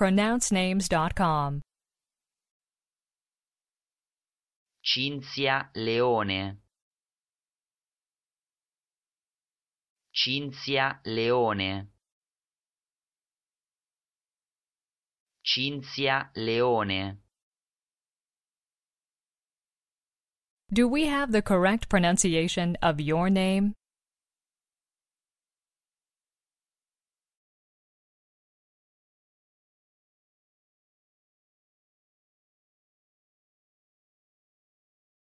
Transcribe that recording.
pronouncenames.com. Cinzia Leone. Cinzia Leone. Cinzia Leone. Do we have the correct pronunciation of your name?